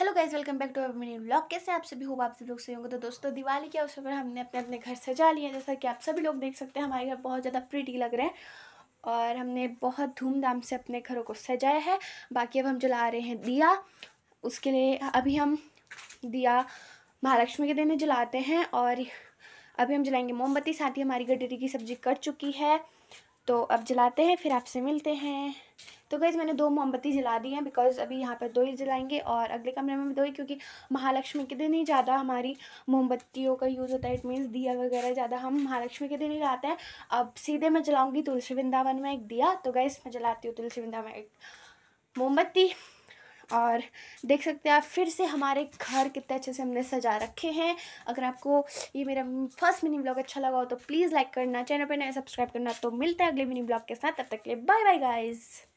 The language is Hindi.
hello guys welcome back to मेरी ब्लॉग कैसे आप सभी होगा आप सभी लोग सही होंगे तो दोस्तों दिवाली के अवसर पर हमने अपने अपने घर सजा लिए जैसा कि आप सभी लोग देख सकते हैं हमारे घर बहुत ज़्यादा प्रीटी लग रहे हैं और हमने बहुत धूमधाम से अपने घरों को सजाया है बाकी अब हम जला रहे हैं दिया उसके लिए अभी हम दिया महालक्ष्मी के दिन जलाते हैं और अभी हम जलाएंगे मोमबत्ती साथ ही हमारी गडेरी की सब्ज़ी कट चुकी है तो अब जलाते हैं फिर आपसे मिलते हैं तो गैस मैंने दो मोमबत्ती जला दी हैं बिकॉज़ अभी यहाँ पर दो ही जलाएंगे और अगले कमरे में दो ही क्योंकि महालक्ष्मी के दिन ही ज़्यादा हमारी मोमबत्तियों का यूज़ होता है इट मीन्स दिया वगैरह ज़्यादा हम महालक्ष्मी के दिन ही लाते हैं अब सीधे मैं जलाऊँगी तुलसी वृंदावन में एक दिया तो गैस मैं जलाती हूँ तुलसी वृंदावन एक मोमबत्ती और देख सकते हैं आप फिर से हमारे घर कितने अच्छे से हमने सजा रखे हैं अगर आपको ये मेरा फर्स्ट मिनी ब्लॉग अच्छा लगा हो तो प्लीज़ लाइक करना चैनल पर नया सब्सक्राइब करना तो मिलता है अगले मिनी ब्लॉग के साथ तब तक के लिए बाय बाय गाइज़